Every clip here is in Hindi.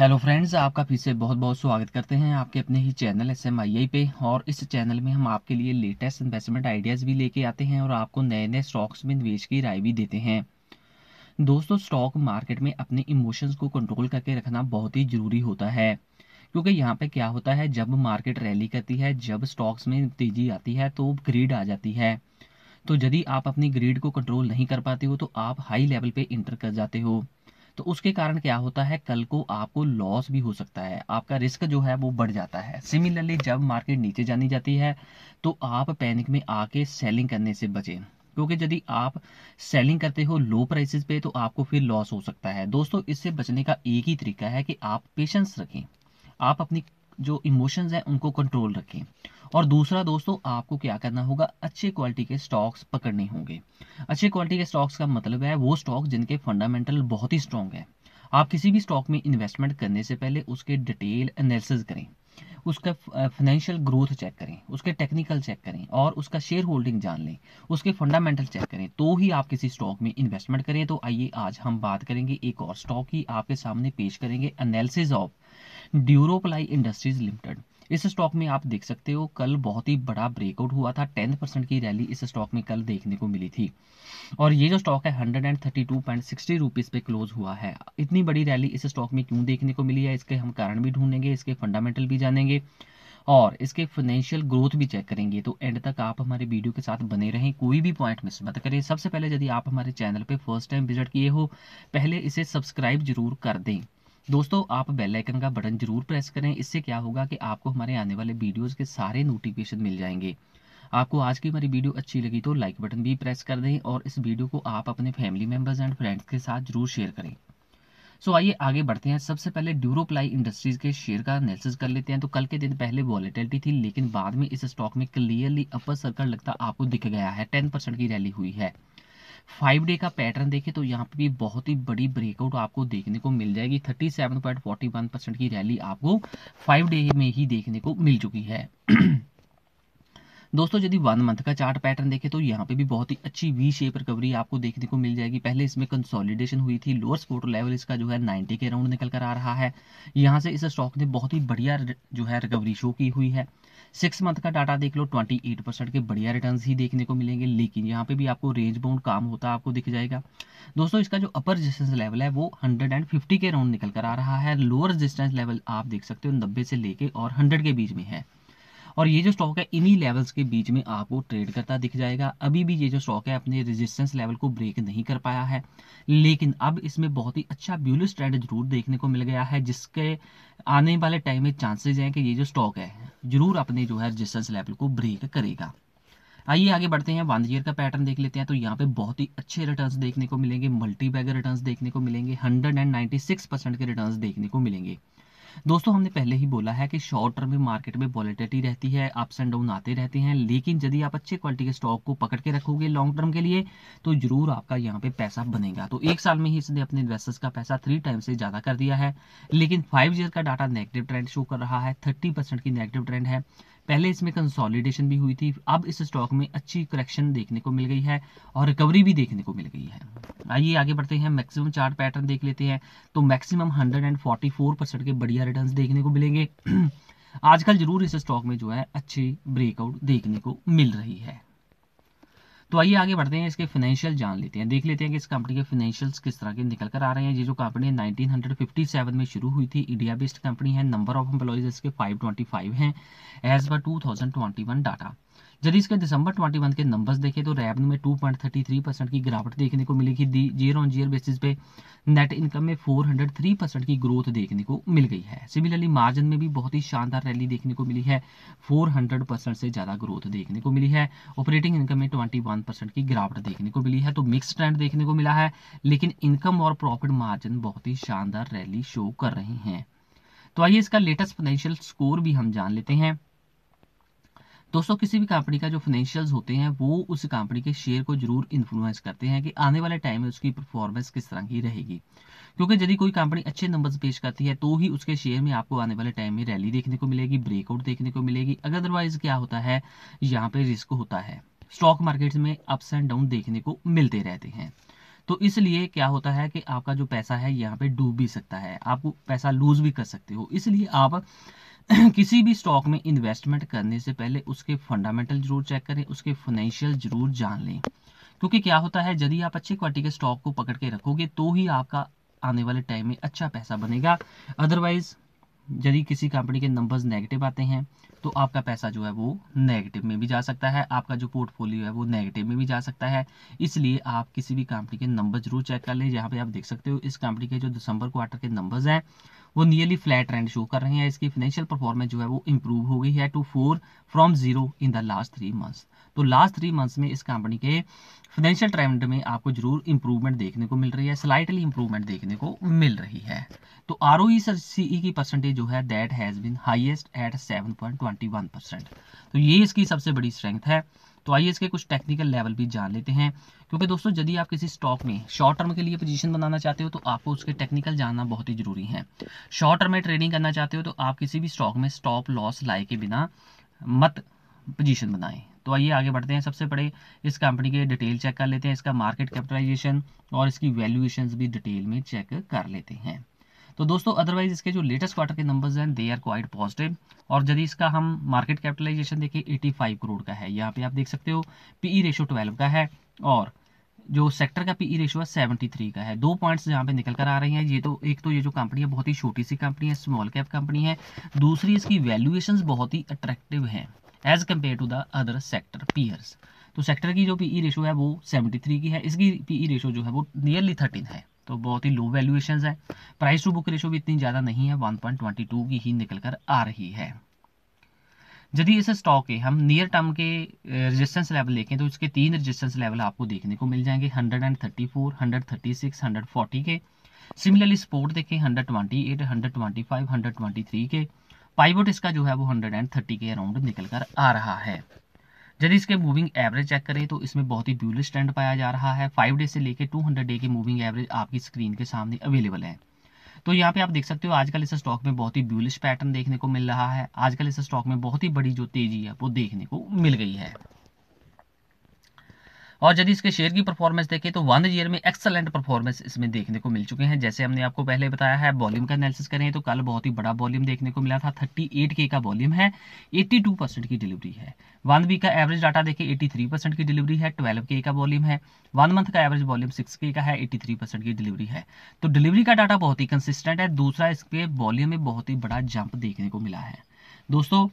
हेलो फ्रेंड्स आपका फिर से बहुत बहुत स्वागत करते हैं आपके अपने ही channel S M I I पे और इस चैनल में हम आपके लिए लेटेस्ट इन्वेस्टमेंट आइडियाज़ भी लेके आते हैं और आपको नए नए स्टॉक्स में निवेश की राय भी देते हैं दोस्तों स्टॉक मार्केट में अपने इमोशंस को कंट्रोल करके रखना बहुत ही ज़रूरी होता है क्योंकि यहाँ पर क्या होता है जब मार्केट रैली करती है जब स्टॉक्स में तेज़ी आती है तो ग्रीड आ जाती है तो यदि आप अपनी ग्रीड को कंट्रोल नहीं कर पाते हो तो आप हाई लेवल पर इंटर कर जाते हो तो उसके कारण क्या होता है कल को आपको लॉस भी हो सकता है आपका रिस्क जो है वो बढ़ जाता है सिमिलरली जब मार्केट नीचे जानी जाती है तो आप पैनिक में आके सेलिंग करने से बचें क्योंकि यदि आप सेलिंग करते हो लो प्राइसेस पे तो आपको फिर लॉस हो सकता है दोस्तों इससे बचने का एक ही तरीका है कि आप पेशेंस रखें आप अपनी जो इमोशंस हैं उनको कंट्रोल रखें और दूसरा दोस्तों आपको क्या करना होगा अच्छे क्वालिटी के स्टॉक्स पकड़ने होंगे अच्छे क्वालिटी के स्टॉक्स का मतलब है वो स्टॉक जिनके फंडामेंटल बहुत ही स्ट्रॉन्ग है आप किसी भी स्टॉक में इन्वेस्टमेंट करने से पहले उसके डिटेल एनालिसिस करें उसका फाइनेंशियल ग्रोथ चेक करें उसके टेक्निकल चेक करें और उसका शेयर होल्डिंग जान लें उसके फंडामेंटल चेक करें तो ही आप किसी स्टॉक में इन्वेस्टमेंट करें तो आइए आज हम बात करेंगे एक और स्टॉक की आपके सामने पेश करेंगे analysis of Duroply industries limited इस स्टॉक में आप देख सकते हो कल बहुत ही बड़ा ब्रेकआउट हुआ था टेन परसेंट की रैली इस स्टॉक में कल देखने को मिली थी और ये जो स्टॉक है hundred and thirty two point sixty rupees पे क्लोज हुआ है इतनी बड़ी रैली इस स्टॉक में क्यों देखने को मिली है इसके हम कारण भी ढूंढेंगे इसके फंडामेंटल भी जानेंगे और इसके फाइनेंशियल ग्रोथ भी चेक करेंगे तो एंड तक आप हमारे वीडियो के साथ बने रहें कोई भी पॉइंट मिस मत करें सबसे पहले यदि आप हमारे चैनल पर फर्स्ट टाइम विजिट किए हो पहले इसे सब्सक्राइब जरूर कर दें दोस्तों आप बेल आइकन का बटन जरूर प्रेस करें इससे क्या होगा कि आपको हमारे आने वाले वीडियोज़ के सारे नोटिफिकेशन मिल जाएंगे आपको आज की हमारी वीडियो अच्छी लगी तो लाइक बटन भी प्रेस कर दें और इस वीडियो को आप अपने फैमिली मेम्बर्स एंड फ्रेंड्स के साथ जरूर शेयर करें सो so, आइए आगे बढ़ते हैं सबसे पहले ड्यूरोप्लाई इंडस्ट्रीज के शेयर का एनालिसिस कर लेते हैं तो कल के दिन पहले वॉलेटिलिटी थी लेकिन बाद में इस स्टॉक में क्लियरली अपर सर्कल लगता आपको दिख गया है टेन परसेंट की रैली हुई है फाइव डे का पैटर्न देखें तो यहाँ पे भी बहुत ही बड़ी ब्रेकआउट आपको देखने को मिल जाएगी 37.41 परसेंट की रैली आपको फाइव डे में ही देखने को मिल चुकी है दोस्तों यदि वन मंथ का चार्ट पैटर्न देखें तो यहाँ पे भी बहुत ही अच्छी वी शेप रिकवरी आपको देखने को मिल जाएगी पहले इसमें कंसोलिडेशन हुई थी लोअर स्पोर्ट लेवल इसका जो है नाइनटी के अराउंड निकल कर आ रहा है यहाँ से इस स्टॉक ने बहुत ही बढ़िया जो है रिकवरी शो की हुई है सिक्स मंथ का डाटा देख लो ट्वेंटी एट परसेंट के बढ़िया रिटर्न ही देखने को मिलेंगे लेकिन यहाँ पे भी आपको रेंज बाउंड काम होता आपको दिख जाएगा दोस्तों इसका जो अपर रेजिस्टेंस लेवल है वो हंड्रेड एंड फिफ्टी के अराउंड निकल कर आ रहा है लोअर रेजिस्टेंस लेवल आप देख सकते हो नब्बे से लेके और हंड्रेड के बीच में है और ये जो स्टॉक है इन्हीं लेवल्स के बीच में आपको ट्रेड करता दिख जाएगा अभी भी ये जो स्टॉक है अपने रेजिस्टेंस लेवल को ब्रेक नहीं कर पाया है लेकिन अब इसमें बहुत ही अच्छा ब्यूलिस ट्रेंड जरूर देखने को मिल गया है जिसके आने वाले टाइम में चांसेज हैं कि ये जो स्टॉक है जरूर अपने जो है रजिस्टेंस लेवल को ब्रेक करेगा आइए आगे बढ़ते हैं वन ईयर का पैटर्न देख लेते हैं तो यहाँ पे बहुत ही अच्छे रिटर्न्स देखने को मिलेंगे मल्टी बैगर रिटर्न्स देखने को मिलेंगे 196 परसेंट के रिटर्न्स देखने को मिलेंगे दोस्तों हमने पहले ही बोला है कि शॉर्ट टर्म में मार्केट में वॉलिटिटी रहती है अप्स एंड डाउन आते रहते हैं लेकिन यदि आप अच्छे क्वालिटी के स्टॉक को पकड़ के रखोगे लॉन्ग टर्म के लिए तो जरूर आपका यहाँ पे पैसा बनेगा तो एक साल में ही इसने अपने इन्वेस्टर्स का पैसा थ्री टाइम से ज़्यादा कर दिया है लेकिन फाइव ईयर का डाटा नेगेटिव ट्रेंड शो कर रहा है थर्टी की नेगेटिव ट्रेंड है पहले इसमें कंसोलिडेशन भी हुई थी अब इस स्टॉक में अच्छी करेक्शन देखने को मिल गई है और रिकवरी भी देखने को मिल गई है आइए आगे बढ़ते हैं मैक्सिमम चार्ट पैटर्न देख लेते हैं तो मैक्सिमम 144 परसेंट के बढ़िया रिटर्न देखने को मिलेंगे आजकल जरूर इस स्टॉक में जो है अच्छी ब्रेकआउट देखने को मिल रही है तो आइए आगे बढ़ते हैं इसके फाइनेंशियल जान लेते हैं देख लेते हैं कि इस कंपनी के फाइनेंशियल्स किस तरह के निकल कर आ रहे हैं ये जो कंपनी 1957 में शुरू हुई थी इंडिया बेस्ड कंपनी है नंबर ऑफ एम्प्लॉज इसके 525 हैं एज पर 2021 डाटा जब इसके दिसंबर 21 के नंबर्स देखें तो रेवन्यू में 2.33 परसेंट की गिरावट देखने को मिलेगी जीयर ऑन जीयर बेसिस पे नेट इनकम में 403 परसेंट की ग्रोथ देखने को मिल गई है सिमिलरली मार्जिन में भी बहुत ही शानदार रैली देखने को मिली है 400 परसेंट से ज़्यादा ग्रोथ देखने को मिली है ऑपरेटिंग इनकम में 21 परसेंट की गिरावट देखने को मिली है तो मिक्स ट्रेंड देखने को मिला है लेकिन इनकम और प्रॉफिट मार्जिन बहुत ही शानदार रैली शो कर रहे हैं तो आइए इसका लेटेस्ट फाइनेंशियल स्कोर भी हम जान लेते हैं दोस्तों किसी भी कंपनी का जो फाइनेंशियल्स होते हैं वो उस कंपनी के शेयर को जरूर इन्फ्लुएंस करते हैं कि आने वाले टाइम में उसकी परफॉर्मेंस किस तरह की रहेगी क्योंकि यदि कोई कंपनी अच्छे नंबर्स पेश करती है तो ही उसके शेयर में आपको आने वाले टाइम में रैली देखने को मिलेगी ब्रेकआउट देखने को मिलेगी अदरवाइज क्या होता है यहाँ पे रिस्क होता है स्टॉक मार्केट में अप्स एंड डाउन देखने को मिलते रहते हैं तो इसलिए क्या होता है कि आपका जो पैसा है यहाँ पे डूब भी सकता है आपको पैसा लूज भी कर सकते हो इसलिए आप किसी भी स्टॉक में इन्वेस्टमेंट करने से पहले उसके फंडामेंटल जरूर चेक करें उसके फाइनेंशियल जरूर जान लें क्योंकि क्या होता है यदि आप अच्छे क्वालिटी के स्टॉक को पकड़ के रखोगे तो ही आपका आने वाले टाइम में अच्छा पैसा बनेगा अदरवाइज यदि किसी कंपनी के नंबर्स नेगेटिव आते हैं तो आपका पैसा जो है वो नेगेटिव में भी जा सकता है आपका जो पोर्टफोलियो है वो नेगेटिव में भी जा सकता है इसलिए आप किसी भी कंपनी के नंबर जरूर चेक कर लें जहाँ पे आप देख सकते हो इस कंपनी के जो दिसंबर क्वार्टर के नंबर्स हैं वो नियरली फ्लैट ट्रेंड शो कर रहे हैं इसकी फाइनेंशियल परफॉर्मेंस जो है वो इंप्रूव हो गई है to four from zero in the last three months तो लास्ट थ्री मंथ्स में इस कंपनी के फाइनेंशियल ट्रेंड में आपको जरूर इंप्रूवमेंट देखने को मिल रही है स्लाइटली इंप्रूवमेंट देखने को मिल रही है तो आर ओ ई की परसेंटेज जो है that has been highest at seven point twenty one percent तो ये इसकी सबसे बड़ी स्ट्रेंथ है तो आइए इसके कुछ टेक्निकल लेवल भी जान लेते हैं क्योंकि दोस्तों यदि आप किसी स्टॉक में शॉर्ट टर्म के लिए पोजीशन बनाना चाहते हो तो आपको उसके टेक्निकल जानना बहुत ही ज़रूरी है शॉर्ट टर्म में ट्रेडिंग करना चाहते हो तो आप किसी भी स्टॉक में स्टॉप लॉस लाए के बिना मत पोजीशन बनाएं तो आइए आगे बढ़ते हैं सबसे पहले इस कंपनी के डिटेल चेक कर लेते हैं इसका मार्केट कैपिटलाइजेशन और इसकी वैल्यूएशन भी डिटेल में चेक कर लेते हैं तो दोस्तों अदरवाइज इसके जो लेटेस्ट क्वार्टर के नंबर्स हैं दे आर क्वाइट पॉजिटिव और यदि इसका हम मार्केट कैपिटलाइजेशन देखें 85 करोड़ का है यहाँ पे आप देख सकते हो पीई रेशो 12 का है और जो सेक्टर का पीई रेशो e है 73 का है दो पॉइंट्स यहाँ पे निकल कर आ रहे हैं ये तो एक तो ये जो कंपनी है बहुत ही छोटी सी कंपनी है स्मॉल कैप कंपनी है दूसरी इसकी वैल्यूएशन बहुत ही अट्रैक्टिव है as compared to the other sector peers तो सेक्टर की जो पी ई रेशो है वो 73 की है इसकी पी ई रेशो जो है वो नियरली 13 है तो बहुत ही लो वैल्यूएशन है प्राइस टू बुक रेशो भी इतनी ज़्यादा नहीं है 1.22 की ही निकल कर आ रही है यदि इस स्टॉक के हम नियर टर्म के रेजिस्टेंस लेवल देखें तो इसके तीन रेजिस्टेंस लेवल आपको देखने को मिल जाएंगे 134, 136, 140 के सिमिलरली सपोर्ट देखें 128, 125, 123 के पाइवट इसका जो है वो हंड्रेड एंड थर्टी के अराउंड निकल कर आ रहा है यदि इसके मूविंग एवरेज चेक करें तो इसमें बहुत ही ब्यूलिश ट्रेंड पाया जा रहा है फाइव डे से लेकर टू हंड्रेड डे की मूविंग एवरेज आपकी स्क्रीन के सामने अवेलेबल है तो यहाँ पे आप देख सकते हो आजकल इस स्टॉक में बहुत ही ब्यूलिश पैटर्न देखने को मिल रहा है आजकल इस स्टॉक में बहुत ही बड़ी जो तेजी है वो देखने को मिल गई है और यदि इसके शेयर की परफॉर्मेंस देखें तो वन ईयर में एक्सलेंट परफॉर्मेंस इसमें देखने को मिल चुके हैं जैसे हमने आपको पहले बताया है वॉल्यूम का एनालिसिस करें तो कल बहुत ही बड़ा वॉल्यूम देखने को मिला था थर्टी के का वॉल्यूम है एट्टी की डिलीवरी है वन वीक का एवरेज डाटा देखें 83 परसेंट की डिलीवरी है ट्वेल्व के का वॉल्यूम है वन मंथ का एवरेज वॉल्यूम सिक्स के का है 83 परसेंट की डिलीवरी है तो डिलीवरी का डाटा बहुत ही कंसिस्टेंट है दूसरा इसके वॉल्यूम में बहुत ही बड़ा जंप देखने को मिला है दोस्तों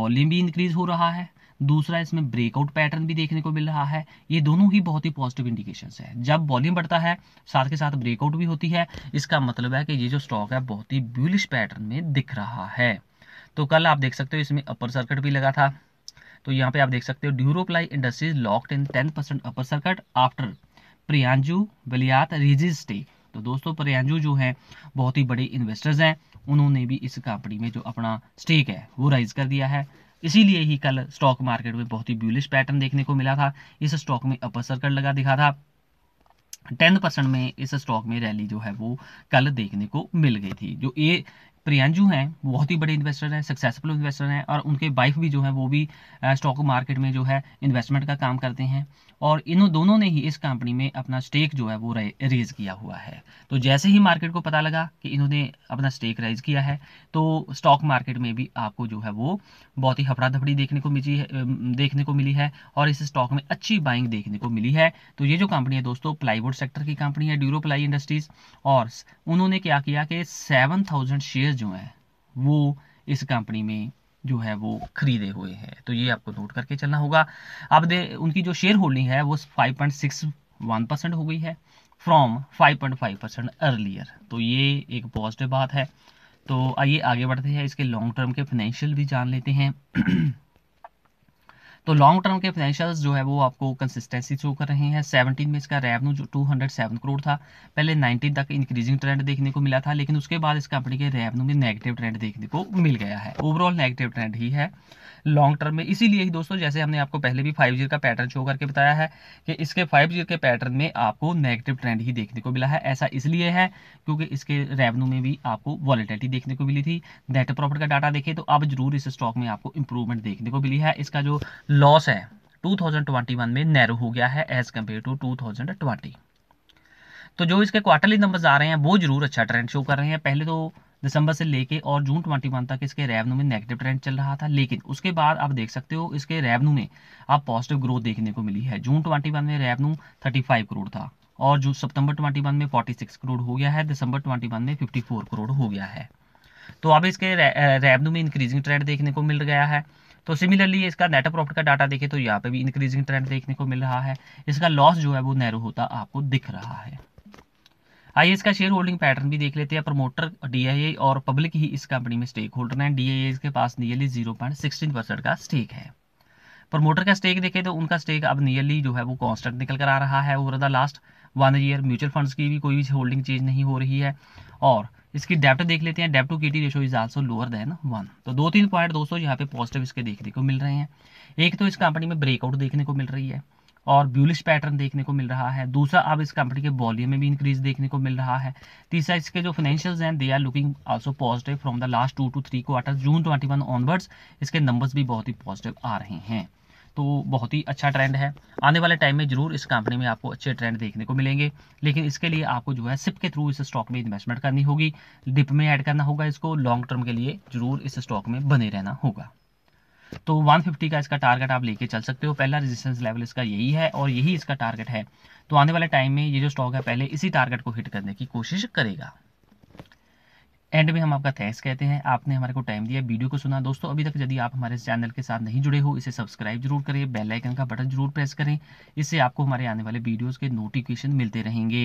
वॉल्यूम भी इंक्रीज हो रहा है दूसरा इसमें ब्रेकआउट पैटर्न भी देखने को मिल रहा है ये दोनों ही बहुत ही पॉजिटिव इंडिकेशन है जब वॉल्यूम बढ़ता है साथ के साथ ब्रेकआउट भी होती है इसका मतलब है कि ये जो स्टॉक है बहुत ही ब्यूलिश पैटर्न में दिख रहा है तो कल आप देख सकते हो इसमें अपर सर्किट भी लगा था तो यहाँ पे आप देख सकते हो Duroply industries locked in ten percent upper circuit after Priyanju Baliyat रिजिस्टे तो दोस्तों प्रियांजू जो है बहुत ही बड़े इन्वेस्टर्स हैं उन्होंने भी इस कंपनी में जो अपना स्टेक है वो राइज कर दिया है इसीलिए ही कल स्टॉक मार्केट में बहुत ही ब्यूलिश पैटर्न देखने को मिला था इस स्टॉक में अपर सर्कट लगा दिखा था टेन परसेंट में इस स्टॉक में रैली जो है वो कल देखने को मिल गई थी जो ये प्रियंजू हैं बहुत ही बड़े इन्वेस्टर हैं सक्सेसफुल इन्वेस्टर हैं और उनके वाइफ भी जो है वो भी स्टॉक मार्केट में जो है इन्वेस्टमेंट का काम करते हैं और इन दोनों ने ही इस कंपनी में अपना स्टेक जो है वो रेज किया हुआ है तो जैसे ही मार्केट को पता लगा कि इन्होंने अपना स्टेक रेज किया है तो स्टॉक मार्केट में भी आपको जो है वो बहुत ही हफड़ा धफड़ी देखने को मिली है देखने को मिली है और इस स्टॉक में अच्छी बाइंग देखने को मिली है तो ये जो कंपनी है दोस्तों प्लाईवुड सेक्टर की कंपनी है ड्यूरो प्लाई इंडस्ट्रीज और उन्होंने क्या किया कि सेवन शेयर शेयर्स जो हैं वो इस कंपनी में जो है वो खरीदे हुए हैं तो ये आपको नोट करके चलना होगा अब दे उनकी जो शेयर होल्डिंग है वो five point six one percent हो गई है from five point five percent earlier तो ये एक पॉजिटिव बात है तो आइए आगे बढ़ते हैं इसके लॉन्ग टर्म के फाइनेंशियल भी जान लेते हैं तो लॉन्ग टर्म के फाइनेंशियल्स जो है वो आपको कंसिस्टेंसी शो कर रहे हैं सेवनटीन में इसका रेवेन्यू जो टू हंड्रेड सेवन करोड़ था पहले नाइनटीन तक इंक्रीजिंग ट्रेंड देखने को मिला था लेकिन उसके बाद इस कंपनी के रेवेन्यू में नेगेटिव ट्रेंड देखने को मिल गया है ओवरऑल नेगेटिव ट्रेंड ही है लॉन्ग टर्म में इसीलिए दोस्तों जैसे हमने आपको पहले भी फाइव जी का पैटर्न शो करके बताया है कि इसके फाइव जी के पैटर्न में आपको नेगेटिव ट्रेंड ही देखने को मिला है ऐसा इसलिए है क्योंकि इसके रेवेन्यू में भी आपको वॉलिटिलिटी देखने को मिली थी नेट प्रॉफिट का डाटा देखें तो अब जरूर इस स्टॉक में आपको इंप्रूवमेंट देखने को मिली है इसका जो लॉस है 2021 में नैरो हो गया है एज कंपेयर टू 2020 तो जो इसके क्वार्टरली नंबर्स आ रहे हैं वो जरूर अच्छा ट्रेंड शो कर रहे हैं पहले तो दिसंबर से लेके और जून 21 तक इसके रेवेन्यू में नेगेटिव ट्रेंड चल रहा था लेकिन उसके बाद आप देख सकते हो इसके रेवेन्यू में आप पॉजिटिव ग्रोथ देखने को मिली है जून 21 में रेवेन्यू 35 करोड़ था और जो सितंबर 21 में 46 करोड़ हो गया है दिसंबर 21 में 54 करोड़ हो गया है तो अब इसके रेवेन्यू में इंक्रीजिंग ट्रेंड देखने को मिल गया है तो सिमिलरली इसका नेट प्रॉफिट का डाटा देखें तो यहाँ पे भी इंक्रीजिंग ट्रेंड देखने को मिल रहा है इसका लॉस जो है वो नैरो होता आपको दिख रहा है आइए इसका शेयर होल्डिंग पैटर्न भी देख लेते हैं प्रमोटर डीआईए और पब्लिक ही इस कंपनी में स्टेक होल्डर हैं डीआईए के पास nearly zero point sixteen percent का स्टेक है प्रमोटर का स्टेक देखें तो उनका स्टेक अब नियरली जो है वो कॉन्स्टेंट निकल कर आ रहा है over the last one year mutual funds की भी कोई भी होल्डिंग चेंज नहीं हो रही है और इसकी डेप्ट देख लेते हैं डेप्ट टू के टी ratio is also lower than one तो दो तीन पॉइंट दोस्तों यहाँ पे पॉजिटिव इसके देखने को मिल रहे हैं एक तो इस कंपनी में ब्रेकआउट देखने को मिल रही है और ब्यूलिश पैटर्न देखने को मिल रहा है दूसरा अब इस कंपनी के वॉल्यूम में भी इंक्रीज देखने को मिल रहा है तीसरा इसके जो फाइनेंशियल्स हैं they are looking also positive from the last two two three quarter June twenty one onwards इसके नंबर्स भी बहुत ही पॉजिटिव आ रहे हैं तो बहुत ही अच्छा ट्रेंड है आने वाले टाइम में ज़रूर इस कंपनी में आपको अच्छे ट्रेंड देखने को मिलेंगे लेकिन इसके लिए आपको जो है सिप के थ्रू इस स्टॉक में इन्वेस्टमेंट करनी होगी डिप में ऐड करना होगा इसको लॉन्ग टर्म के लिए ज़रूर इस स्टॉक में बने रहना होगा तो 150 का इसका टारगेट आप लेके चल सकते हो पहला रेजिस्टेंस लेवल इसका यही है और यही इसका टारगेट है तो आने वाले टाइम में ये जो स्टॉक है पहले इसी टारगेट को हिट करने की कोशिश करेगा एंड में हम आपका थैंक्स कहते हैं आपने हमारे को टाइम दिया वीडियो को सुना दोस्तों अभी तक यदि आप हमारे चैनल के साथ नहीं जुड़े हो इसे सब्सक्राइब जरूर करें बेल आइकन का बटन जरूर प्रेस करें इससे आपको हमारे आने वाले वीडियोस के नोटिफिकेशन मिलते रहेंगे